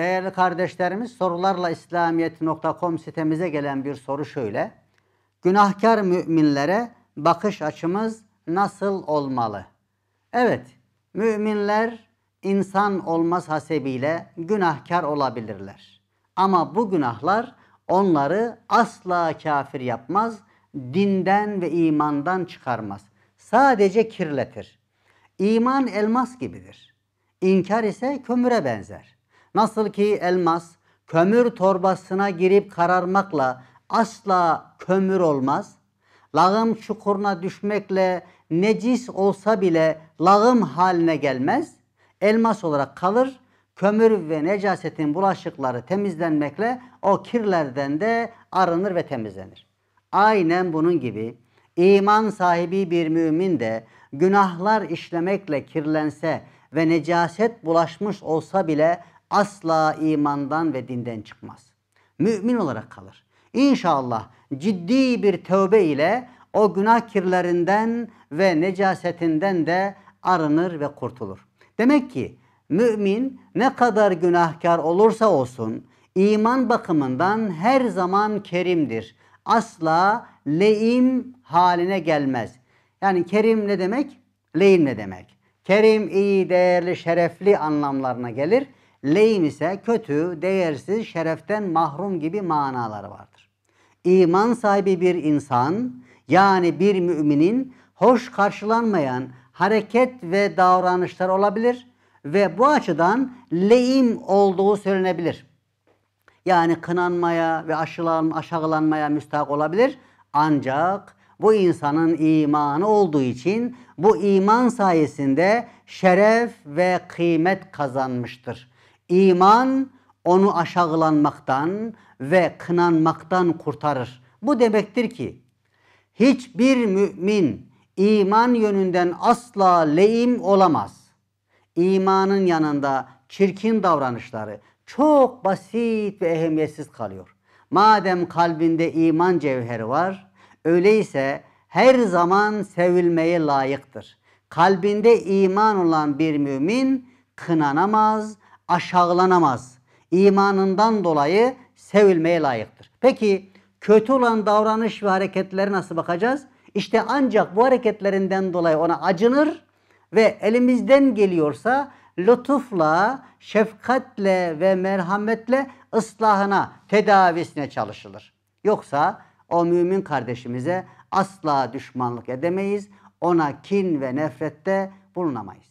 Değerli kardeşlerimiz sorularla İslamiyet.com sitemize gelen bir soru şöyle. Günahkar müminlere bakış açımız nasıl olmalı? Evet, müminler insan olmaz hasebiyle günahkar olabilirler. Ama bu günahlar onları asla kafir yapmaz, dinden ve imandan çıkarmaz. Sadece kirletir. İman elmas gibidir. İnkar ise kömüre benzer.'' Nasıl ki elmas kömür torbasına girip kararmakla asla kömür olmaz. Lağım çukuruna düşmekle necis olsa bile lağım haline gelmez. Elmas olarak kalır. Kömür ve necasetin bulaşıkları temizlenmekle o kirlerden de arınır ve temizlenir. Aynen bunun gibi iman sahibi bir mümin de günahlar işlemekle kirlense ve necaset bulaşmış olsa bile asla imandan ve dinden çıkmaz. Mümin olarak kalır. İnşallah ciddi bir tövbe ile o günah kirlerinden ve necasetinden de arınır ve kurtulur. Demek ki mümin ne kadar günahkar olursa olsun iman bakımından her zaman kerimdir. Asla leim haline gelmez. Yani kerim ne demek? Leim ne demek? Kerim iyi, değerli, şerefli anlamlarına gelir. Leyin ise kötü, değersiz, şereften mahrum gibi manaları vardır. İman sahibi bir insan yani bir müminin hoş karşılanmayan hareket ve davranışlar olabilir ve bu açıdan lehim olduğu söylenebilir. Yani kınanmaya ve aşağılanmaya müstahak olabilir ancak bu insanın imanı olduğu için bu iman sayesinde şeref ve kıymet kazanmıştır. İman onu aşağılanmaktan ve kınanmaktan kurtarır. Bu demektir ki hiçbir mümin iman yönünden asla lehim olamaz. İmanın yanında çirkin davranışları çok basit ve ehemmiyetsiz kalıyor. Madem kalbinde iman cevheri var, öyleyse her zaman sevilmeye layıktır. Kalbinde iman olan bir mümin kınanamaz, aşağılanamaz. İmanından dolayı sevilmeye layıktır. Peki kötü olan davranış ve hareketlere nasıl bakacağız? İşte ancak bu hareketlerinden dolayı ona acınır ve elimizden geliyorsa lütufla, şefkatle ve merhametle ıslahına, tedavisine çalışılır. Yoksa o mümin kardeşimize asla düşmanlık edemeyiz. Ona kin ve nefrette bulunamayız.